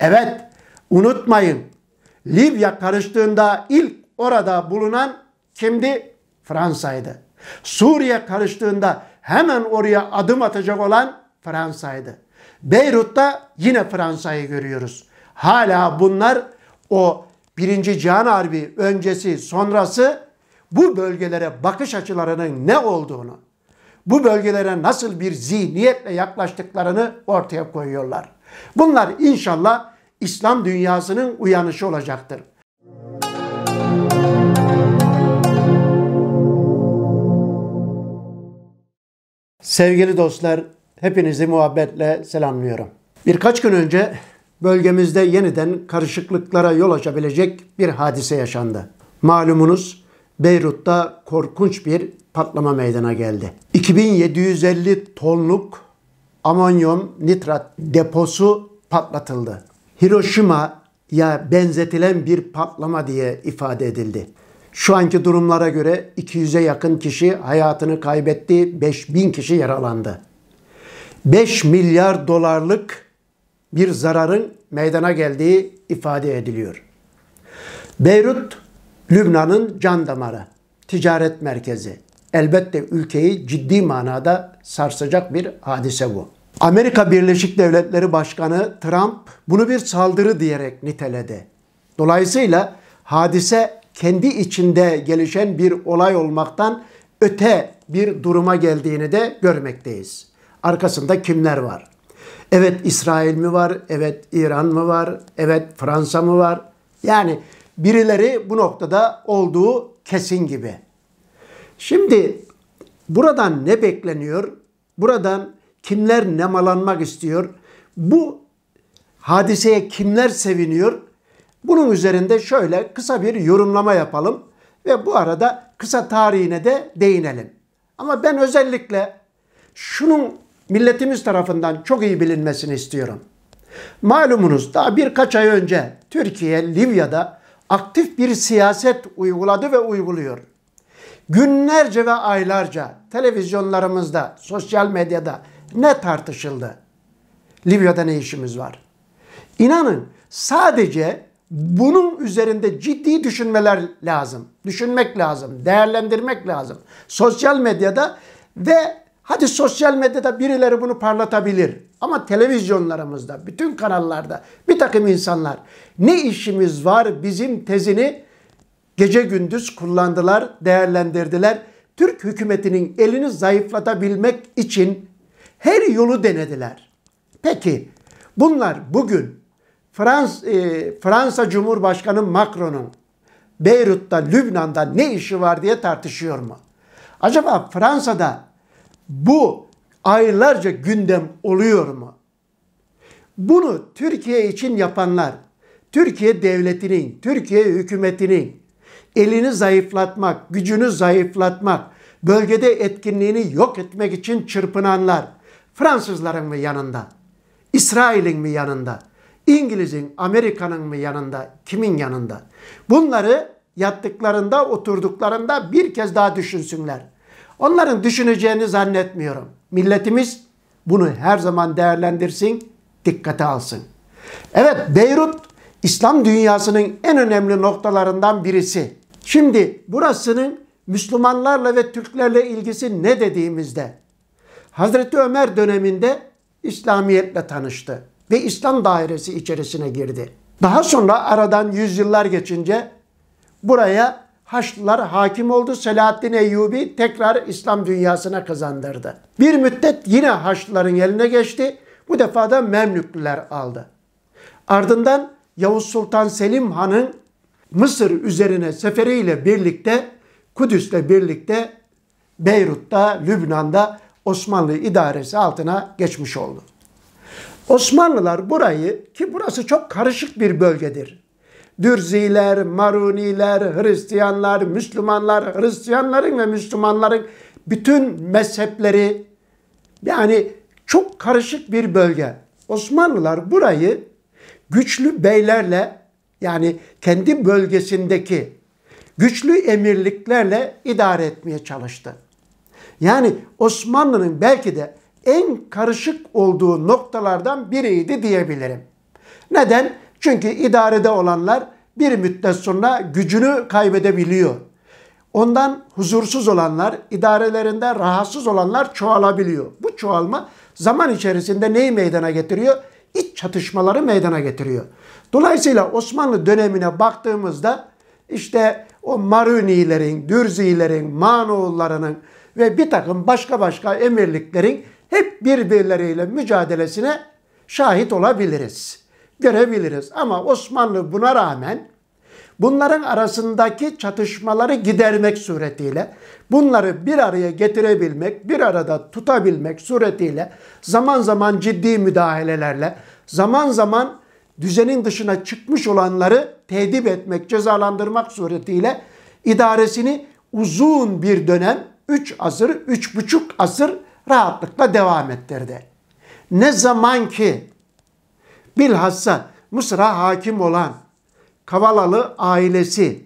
Evet, unutmayın. Libya karıştığında ilk orada bulunan kimdi? Fransa'ydı. Suriye karıştığında hemen oraya adım atacak olan Fransa'ydı. Beyrut'ta yine Fransa'yı görüyoruz. Hala bunlar o Birinci Cihan Harbi öncesi sonrası bu bölgelere bakış açılarının ne olduğunu, bu bölgelere nasıl bir zihniyetle yaklaştıklarını ortaya koyuyorlar. Bunlar inşallah İslam dünyasının uyanışı olacaktır. Sevgili dostlar, hepinizi muhabbetle selamlıyorum. Birkaç gün önce bölgemizde yeniden karışıklıklara yol açabilecek bir hadise yaşandı. Malumunuz Beyrut'ta korkunç bir patlama meydana geldi. 2750 tonluk amonyum nitrat deposu patlatıldı. Hiroşima ya benzetilen bir patlama diye ifade edildi. Şu anki durumlara göre 200'e yakın kişi hayatını kaybetti, 5000 kişi yaralandı. 5 milyar dolarlık bir zararın meydana geldiği ifade ediliyor. Beyrut, Lübnan'ın can damarı, ticaret merkezi. Elbette ülkeyi ciddi manada sarsacak bir hadise bu. Amerika Birleşik Devletleri Başkanı Trump bunu bir saldırı diyerek niteledi. Dolayısıyla hadise kendi içinde gelişen bir olay olmaktan öte bir duruma geldiğini de görmekteyiz. Arkasında kimler var? Evet İsrail mi var? Evet İran mı var? Evet Fransa mı var? Yani birileri bu noktada olduğu kesin gibi. Şimdi buradan ne bekleniyor? Buradan Kimler nemalanmak istiyor? Bu hadiseye kimler seviniyor? Bunun üzerinde şöyle kısa bir yorumlama yapalım ve bu arada kısa tarihine de değinelim. Ama ben özellikle şunun milletimiz tarafından çok iyi bilinmesini istiyorum. Malumunuz daha birkaç ay önce Türkiye Libya'da aktif bir siyaset uyguladı ve uyguluyor. Günlerce ve aylarca televizyonlarımızda, sosyal medyada ne tartışıldı? Libya'da ne işimiz var? İnanın sadece bunun üzerinde ciddi düşünmeler lazım. Düşünmek lazım, değerlendirmek lazım. Sosyal medyada ve hadi sosyal medyada birileri bunu parlatabilir. Ama televizyonlarımızda, bütün kanallarda bir takım insanlar ne işimiz var bizim tezini gece gündüz kullandılar, değerlendirdiler. Türk hükümetinin elini zayıflatabilmek için her yolu denediler. Peki bunlar bugün Frans, e, Fransa Cumhurbaşkanı Macron'un Beyrut'ta, Lübnan'da ne işi var diye tartışıyor mu? Acaba Fransa'da bu aylarca gündem oluyor mu? Bunu Türkiye için yapanlar, Türkiye devletinin, Türkiye hükümetinin elini zayıflatmak, gücünü zayıflatmak, bölgede etkinliğini yok etmek için çırpınanlar, Fransızların mı yanında? İsrail'in mi yanında? İngiliz'in, Amerika'nın mı yanında? Kimin yanında? Bunları yattıklarında, oturduklarında bir kez daha düşünsünler. Onların düşüneceğini zannetmiyorum. Milletimiz bunu her zaman değerlendirsin, dikkate alsın. Evet Beyrut İslam dünyasının en önemli noktalarından birisi. Şimdi burasının Müslümanlarla ve Türklerle ilgisi ne dediğimizde Hazreti Ömer döneminde İslamiyetle tanıştı ve İslam dairesi içerisine girdi. Daha sonra aradan yüzyıllar geçince buraya Haçlılar hakim oldu. Selahaddin Eyyubi tekrar İslam dünyasına kazandırdı. Bir müddet yine Haçlıların eline geçti. Bu defa da Memlüklüler aldı. Ardından Yavuz Sultan Selim Han'ın Mısır üzerine seferiyle birlikte Kudüs'le birlikte Beyrut'ta, Lübnan'da Osmanlı idaresi altına geçmiş oldu. Osmanlılar burayı ki burası çok karışık bir bölgedir. Dürziler, Maruniler, Hristiyanlar, Müslümanlar, Hristiyanların ve Müslümanların bütün mezhepleri yani çok karışık bir bölge. Osmanlılar burayı güçlü beylerle yani kendi bölgesindeki güçlü emirliklerle idare etmeye çalıştı. Yani Osmanlı'nın belki de en karışık olduğu noktalardan biriydi diyebilirim. Neden? Çünkü idarede olanlar bir müddet sonra gücünü kaybedebiliyor. Ondan huzursuz olanlar, idarelerinde rahatsız olanlar çoğalabiliyor. Bu çoğalma zaman içerisinde neyi meydana getiriyor? İç çatışmaları meydana getiriyor. Dolayısıyla Osmanlı dönemine baktığımızda işte o Marunilerin, Dürzilerin, Manoğullarının, ve bir takım başka başka emirliklerin hep birbirleriyle mücadelesine şahit olabiliriz, görebiliriz. Ama Osmanlı buna rağmen bunların arasındaki çatışmaları gidermek suretiyle, bunları bir araya getirebilmek, bir arada tutabilmek suretiyle, zaman zaman ciddi müdahalelerle, zaman zaman düzenin dışına çıkmış olanları tedip etmek, cezalandırmak suretiyle idaresini uzun bir dönem 3 asır, 3,5 asır rahatlıkla devam ettirdi. Ne zaman ki bilhassa Mısır'a hakim olan Kavalalı ailesi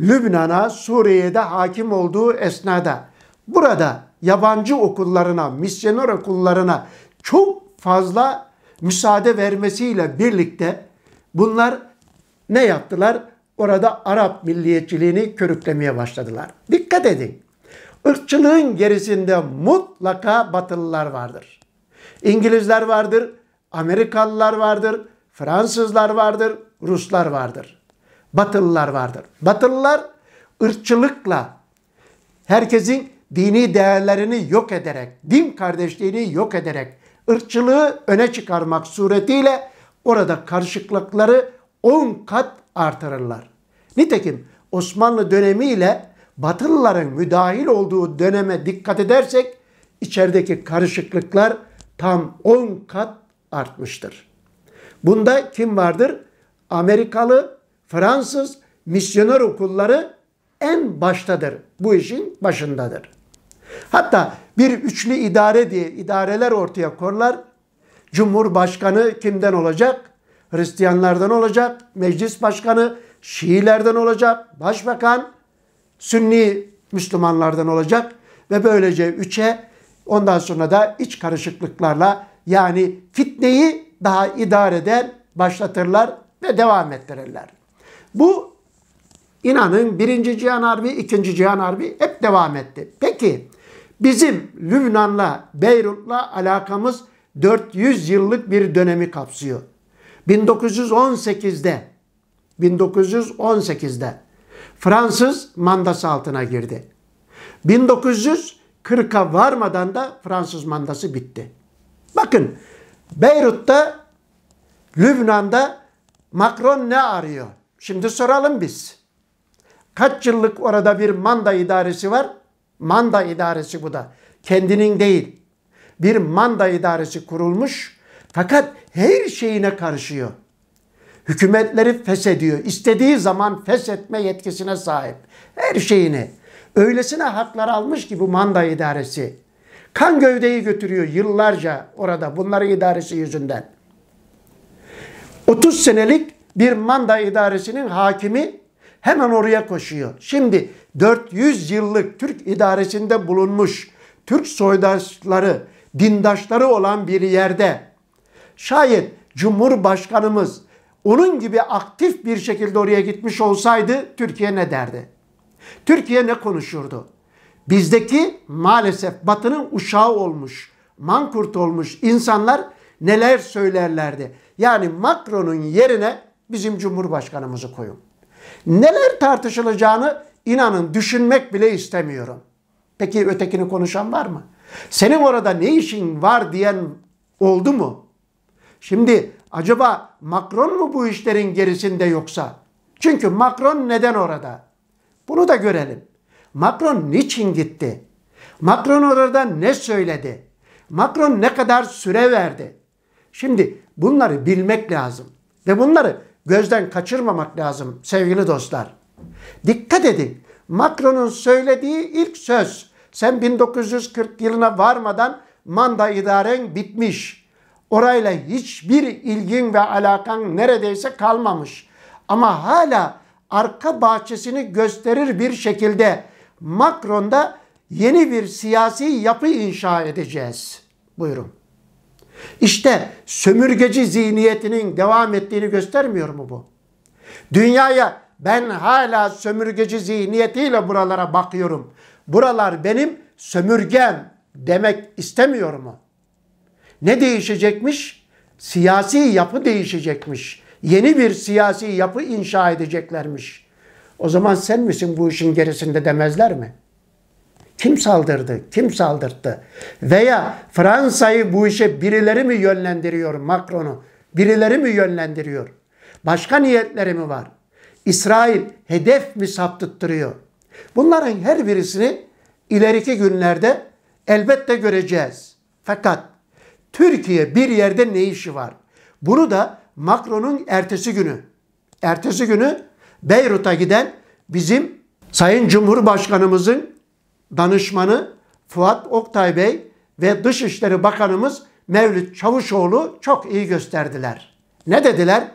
Lübnan'a, Suriye'de hakim olduğu esnada burada yabancı okullarına, misyoner okullarına çok fazla müsaade vermesiyle birlikte bunlar ne yaptılar? Orada Arap milliyetçiliğini körüklemeye başladılar. Dikkat edin. Irkçılığın gerisinde mutlaka Batılılar vardır. İngilizler vardır, Amerikalılar vardır, Fransızlar vardır, Ruslar vardır. Batılılar vardır. Batılılar ırkçılıkla herkesin dini değerlerini yok ederek, din kardeşliğini yok ederek, ırkçılığı öne çıkarmak suretiyle orada karışıklıkları 10 kat artırırlar. Nitekim Osmanlı dönemiyle Batılıların müdahil olduğu döneme dikkat edersek içerideki karışıklıklar tam 10 kat artmıştır. Bunda kim vardır? Amerikalı, Fransız misyoner okulları en baştadır. Bu işin başındadır. Hatta bir üçlü idare diye idareler ortaya korlar. Cumhurbaşkanı kimden olacak? Hristiyanlardan olacak. Meclis başkanı Şiilerden olacak. Başbakan Sünni Müslümanlardan olacak ve böylece üçe ondan sonra da iç karışıklıklarla yani fitneyi daha idare eder, başlatırlar ve devam ettirirler. Bu inanın birinci Cihan Harbi, ikinci Cihan Harbi hep devam etti. Peki bizim Lübnan'la, Beyrut'la alakamız 400 yıllık bir dönemi kapsıyor. 1918'de 1918'de Fransız mandası altına girdi. 1940'a varmadan da Fransız mandası bitti. Bakın Beyrut'ta, Lübnan'da Macron ne arıyor? Şimdi soralım biz. Kaç yıllık orada bir manda idaresi var? Manda idaresi bu da. Kendinin değil. Bir manda idaresi kurulmuş fakat her şeyine karışıyor. Hükümetleri feshediyor. İstediği zaman feshetme yetkisine sahip. Her şeyini. Öylesine haklar almış ki bu manda idaresi. Kan gövdeyi götürüyor yıllarca orada bunların idaresi yüzünden. 30 senelik bir manda idaresinin hakimi hemen oraya koşuyor. Şimdi 400 yıllık Türk idaresinde bulunmuş Türk soydaşları, dindaşları olan bir yerde şayet Cumhurbaşkanımız onun gibi aktif bir şekilde oraya gitmiş olsaydı Türkiye ne derdi? Türkiye ne konuşurdu? Bizdeki maalesef batının uşağı olmuş, mankurt olmuş insanlar neler söylerlerdi? Yani Macron'un yerine bizim Cumhurbaşkanımızı koyun. Neler tartışılacağını inanın düşünmek bile istemiyorum. Peki ötekini konuşan var mı? Senin orada ne işin var diyen oldu mu? Şimdi Acaba Macron mu bu işlerin gerisinde yoksa? Çünkü Macron neden orada? Bunu da görelim. Macron niçin gitti? Macron orada ne söyledi? Macron ne kadar süre verdi? Şimdi bunları bilmek lazım ve bunları gözden kaçırmamak lazım sevgili dostlar. Dikkat edin. Macron'un söylediği ilk söz. Sen 1940 yılına varmadan manda idaren bitmiş. Orayla hiçbir ilgin ve alakan neredeyse kalmamış. Ama hala arka bahçesini gösterir bir şekilde Macron'da yeni bir siyasi yapı inşa edeceğiz. Buyurun. İşte sömürgeci zihniyetinin devam ettiğini göstermiyor mu bu? Dünyaya ben hala sömürgeci zihniyetiyle buralara bakıyorum. Buralar benim sömürgem demek istemiyor mu? Ne değişecekmiş? Siyasi yapı değişecekmiş. Yeni bir siyasi yapı inşa edeceklermiş. O zaman sen misin bu işin gerisinde demezler mi? Kim saldırdı? Kim saldırttı? Veya Fransa'yı bu işe birileri mi yönlendiriyor Macron'u? Birileri mi yönlendiriyor? Başka niyetleri mi var? İsrail hedef mi saptırtırıyor? Bunların her birisini ileriki günlerde elbette göreceğiz. Fakat Türkiye bir yerde ne işi var? Bunu da Macron'un ertesi günü, ertesi günü Beyrut'a giden bizim Sayın Cumhurbaşkanımızın danışmanı Fuat Oktay Bey ve Dışişleri Bakanımız Mevlüt Çavuşoğlu çok iyi gösterdiler. Ne dediler?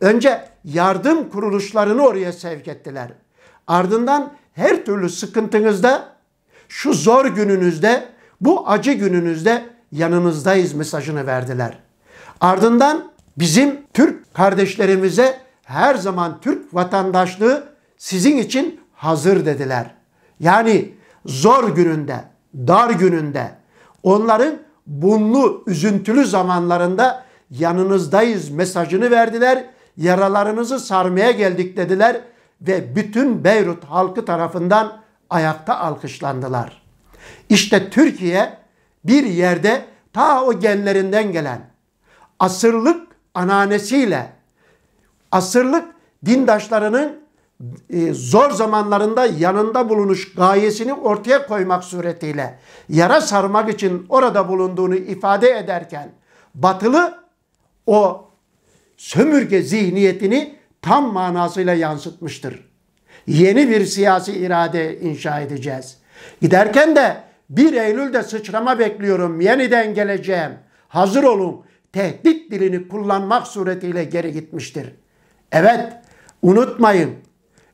Önce yardım kuruluşlarını oraya sevk ettiler. Ardından her türlü sıkıntınızda, şu zor gününüzde, bu acı gününüzde yanınızdayız mesajını verdiler. Ardından bizim Türk kardeşlerimize her zaman Türk vatandaşlığı sizin için hazır dediler. Yani zor gününde, dar gününde, onların bunlu, üzüntülü zamanlarında yanınızdayız mesajını verdiler. Yaralarınızı sarmaya geldik dediler ve bütün Beyrut halkı tarafından ayakta alkışlandılar. İşte Türkiye bir yerde ta o genlerinden gelen asırlık ananesiyle asırlık dindaşlarının e, zor zamanlarında yanında bulunuş gayesini ortaya koymak suretiyle yara sarmak için orada bulunduğunu ifade ederken batılı o sömürge zihniyetini tam manasıyla yansıtmıştır. Yeni bir siyasi irade inşa edeceğiz. Giderken de 1 Eylül'de sıçrama bekliyorum. Yeniden geleceğim. Hazır olun. Tehdit dilini kullanmak suretiyle geri gitmiştir. Evet, unutmayın.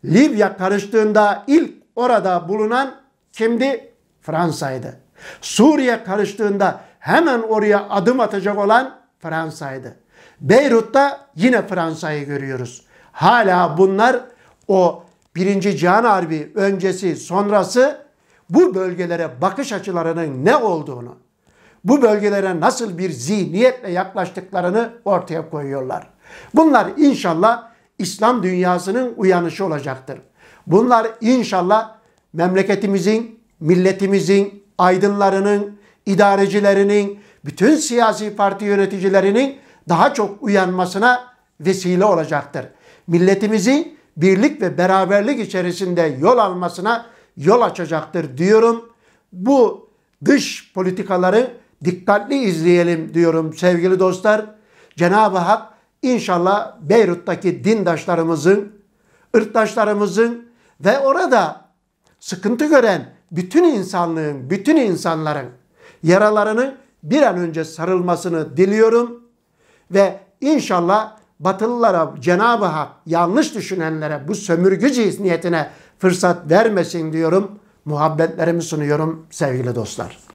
Libya karıştığında ilk orada bulunan kimdi? Fransa'ydı. Suriye karıştığında hemen oraya adım atacak olan Fransa'ydı. Beyrut'ta yine Fransa'yı görüyoruz. Hala bunlar o Birinci Cihan Harbi öncesi sonrası bu bölgelere bakış açılarının ne olduğunu, bu bölgelere nasıl bir zihniyetle yaklaştıklarını ortaya koyuyorlar. Bunlar inşallah İslam dünyasının uyanışı olacaktır. Bunlar inşallah memleketimizin, milletimizin, aydınlarının, idarecilerinin, bütün siyasi parti yöneticilerinin daha çok uyanmasına vesile olacaktır. Milletimizin birlik ve beraberlik içerisinde yol almasına yol açacaktır diyorum. Bu dış politikaları dikkatli izleyelim diyorum sevgili dostlar. Cenab-ı Hak inşallah Beyrut'taki dindaşlarımızın, ırttaşlarımızın ve orada sıkıntı gören bütün insanlığın, bütün insanların yaralarını bir an önce sarılmasını diliyorum. Ve inşallah Batılılara Cenab-ı Hak yanlış düşünenlere bu sömürgü cinsiyetine fırsat vermesin diyorum. Muhabbetlerimi sunuyorum sevgili dostlar.